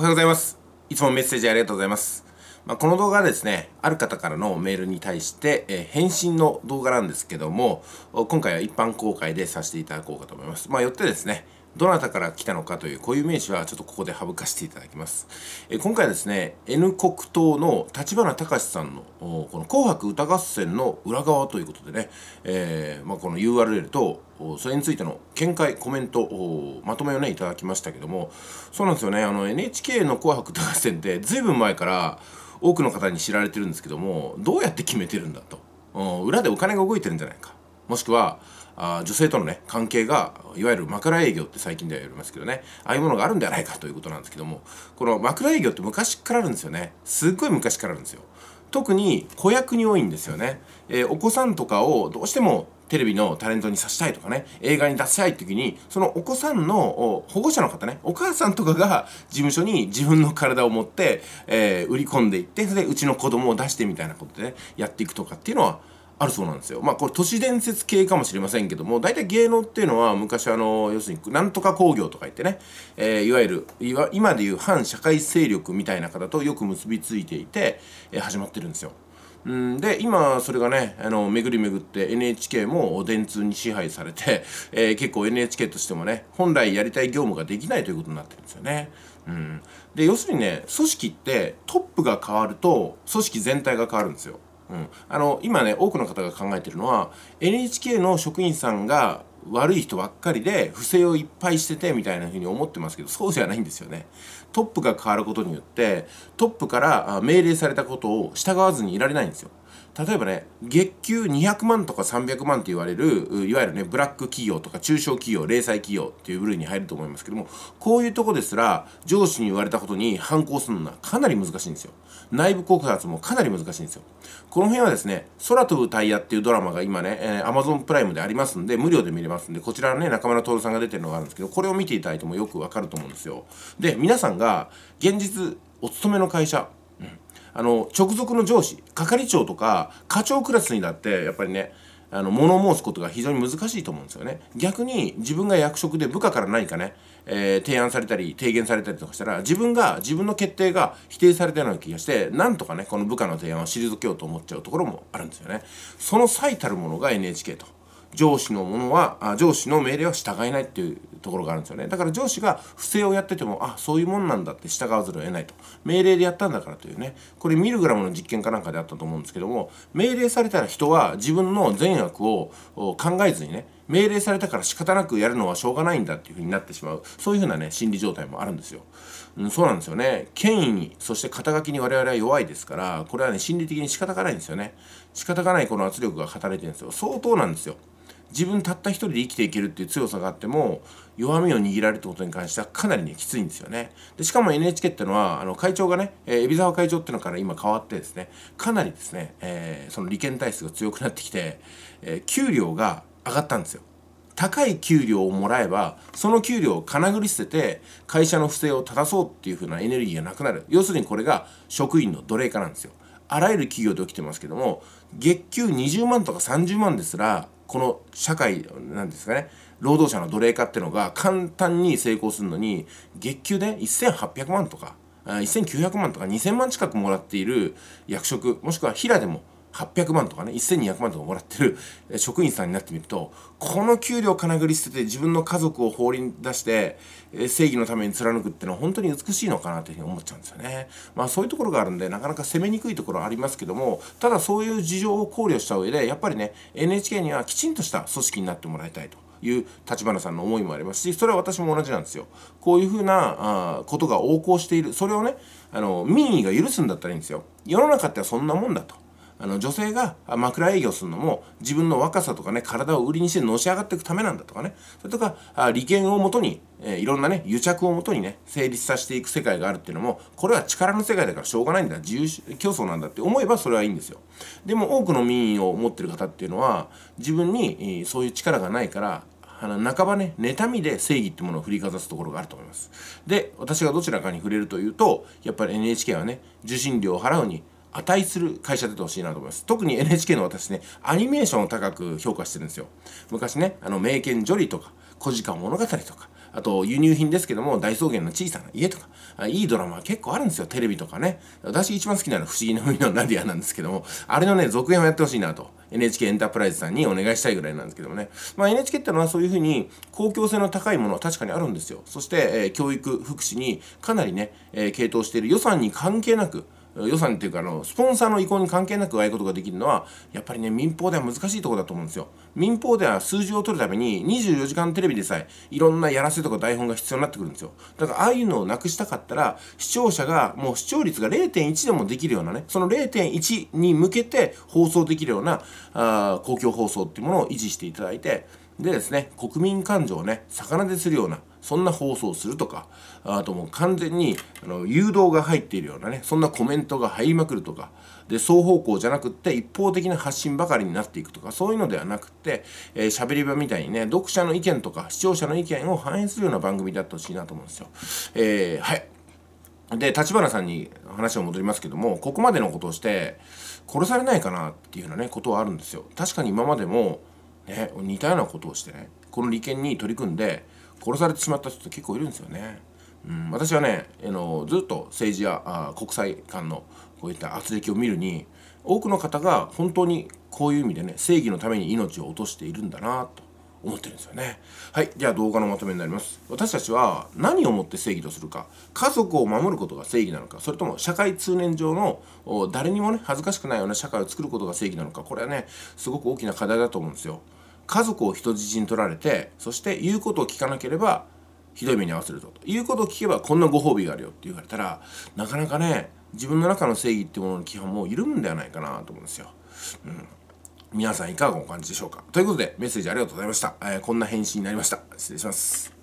おはようございます。いつもメッセージありがとうございます。まあ、この動画はですね、ある方からのメールに対して、えー、返信の動画なんですけども、今回は一般公開でさせていただこうかと思います。まあ、よってですね、どなたから来たのかという固有名詞はちょっとここで省かせていただきます。え今回ですね N 国党の立花隆さんのこの「紅白歌合戦」の裏側ということでね、えー、まあ、この URL とそれについての見解コメントまとめをねいただきましたけどもそうなんですよねあの NHK の「紅白歌合戦」って随分前から多くの方に知られてるんですけどもどうやって決めてるんだと裏でお金が動いてるんじゃないかもしくはあ女性とのね関係がいわゆる枕営業って最近では言われますけどねああいうものがあるんではないかということなんですけどもこの枕営業って昔からあるんですよねすっごい昔からあるんですよ特に子役に多いんですよね、えー、お子さんとかをどうしてもテレビのタレントにさしたいとかね映画に出したい時にそのお子さんの保護者の方ねお母さんとかが事務所に自分の体を持って、えー、売り込んでいってそれでうちの子供を出してみたいなことでねやっていくとかっていうのはあるそうなんですよ。まあこれ都市伝説系かもしれませんけども、大体芸能っていうのは昔あの、要するになんとか工業とか言ってね、えー、いわゆるいわ、今でいう反社会勢力みたいな方とよく結びついていて、えー、始まってるんですよ。うんで今それがねあの巡り巡って NHK も電通に支配されて、えー、結構 NHK としてもね本来やりたい業務ができないということになってるんですよね。うん、で要するにね組織ってトップが変わると組織全体が変わるんですよ。うん、あの今ね多くの方が考えてるのは NHK の職員さんが悪い人ばっかりで不正をいっぱいしててみたいなふうに思ってますけどそうじゃないんですよね。トップが変わることによってトップから命令されたことを従わずにいられないんですよ。例えばね月給200万とか300万って言われるいわゆるねブラック企業とか中小企業零細企業っていう部類に入ると思いますけどもこういうとこですら上司に言われたことに反抗するのはかなり難しいんですよ内部告発もかなり難しいんですよこの辺はですね「空飛ぶタイヤ」っていうドラマが今ね、えー、Amazon プライムでありますんで無料で見れますんでこちらのね中村徹さんが出てるのがあるんですけどこれを見ていただいてもよくわかると思うんですよで皆さんが現実お勤めの会社あの直属の上司係長とか課長クラスになってやっぱりねあの物申すことが非常に難しいと思うんですよね逆に自分が役職で部下から何かね、えー、提案されたり提言されたりとかしたら自分が自分の決定が否定されたような気がしてなんとかねこの部下の提案を退けようと思っちゃうところもあるんですよねその最たるものが NHK と上司のものはあ上司の命令は従えないっていうところがあるんですよねだから上司が不正をやっててもあそういうもんなんだって従わざるを得ないと命令でやったんだからというねこれミルグラムの実験かなんかであったと思うんですけども命令されたら人は自分の善悪を考えずにね命令されたから仕方なくやるのはしょうがないんだっていう風になってしまうそういう風なね心理状態もあるんですよ、うん、そうなんですよね権威にそして肩書きに我々は弱いですからこれはね心理的に仕方がないんですよね仕方がないこの圧力が働いてるんですよ相当なんですよ自分たった一人で生きていけるっていう強さがあっても弱みを握られるってことに関してはかなりねきついんですよねでしかも NHK ってのはあの会長がね海老沢会長っていうのから今変わってですねかなりですね、えー、その利権体質が強くなってきて、えー、給料が上がったんですよ高い給料をもらえばその給料を金繰り捨てて会社の不正を正そうっていう風なエネルギーがなくなる要するにこれが職員の奴隷化なんですよあらゆる企業で起きてますけども月給20万とか30万ですらこの社会なんですかね労働者の奴隷化っていうのが簡単に成功するのに月給で1800万とか1900万とか2000万近くもらっている役職もしくは平でも800万とかね、1200万とかもらってる職員さんになってみると、この給料かなぐり捨てて自分の家族を放り出して、正義のために貫くってのは本当に美しいのかなというふうに思っちゃうんですよね。まあそういうところがあるんで、なかなか攻めにくいところはありますけども、ただそういう事情を考慮した上で、やっぱりね、NHK にはきちんとした組織になってもらいたいと。いう立花さんの思いもありますしそれは私も同じなんですよこういうふうなあことが横行しているそれをねあの民意が許すんだったらいいんですよ世の中ってはそんなもんだとあの女性が枕営業するのも自分の若さとかね体を売りにしてのし上がっていくためなんだとかねそれとか利権をもとに、えー、いろんなね癒着をもとにね成立させていく世界があるっていうのもこれは力の世界だからしょうがないんだ自由競争なんだって思えばそれはいいんですよでも多くの民意を持ってる方っていうのは自分にそういう力がないからあの半ばね妬みで正義ってものを振りかざすところがあると思いますで私がどちらかに触れるというとやっぱり NHK はね受信料を払うに値する会社出てほしいなと思います。特に NHK の私ね、アニメーションを高く評価してるんですよ。昔ね、あの、名犬ジョリとか、小鹿物語とか、あと輸入品ですけども、大草原の小さな家とか、いいドラマ結構あるんですよ、テレビとかね。私一番好きなのは不思議の海のナディアなんですけども、あれのね、続編をやってほしいなと。NHK エンタープライズさんにお願いしたいぐらいなんですけどもね。まあ NHK ってのはそういうふうに公共性の高いものは確かにあるんですよ。そして、えー、教育、福祉にかなりね、えー、傾倒している予算に関係なく、予算っていうかあのスポンサーの意向に関係なくああいうことができるのはやっぱりね民放では難しいとこだと思うんですよ民放では数字を取るために24時間テレビでさえいろんなやらせとか台本が必要になってくるんですよだからああいうのをなくしたかったら視聴者がもう視聴率が0.1でもできるようなねその0.1に向けて放送できるようなあ公共放送っていうものを維持していただいてでですね国民感情をね魚でするようなそんな放送をするとかあともう完全にあの誘導が入っているようなねそんなコメントが入りまくるとかで双方向じゃなくって一方的な発信ばかりになっていくとかそういうのではなくって喋、えー、り場みたいにね読者の意見とか視聴者の意見を反映するような番組だってほしいなと思うんですよ。えー、はいで立花さんに話を戻りますけどもここまでのことをして殺されないかなっていうようなねことはあるんですよ。確かに今までもね、似たようなことをしてねこの利権に取り組んで殺されてしまった人って結構いるんですよね。うん、私はね、あのずっと政治やあ国際間のこういった圧力を見るに多くの方が本当にこういう意味でね正義のために命を落としているんだなと思ってるんですよねはいじゃあ動画のまとめになります私たちは何をもって正義とするか家族を守ることが正義なのかそれとも社会通念上の誰にもね恥ずかしくないような社会を作ることが正義なのかこれはねすごく大きな課題だと思うんですよ家族を人質に取られてそして言うことを聞かなければひどい目に遭わせるぞということを聞けばこんなご褒美があるよって言われたらなかなかね自分の中の正義ってものの基本も緩むんではないかなと思うんですよ。うん皆さんいかがお感じでしょうかということでメッセージありがとうございました。えー、こんな返信になりました。失礼します。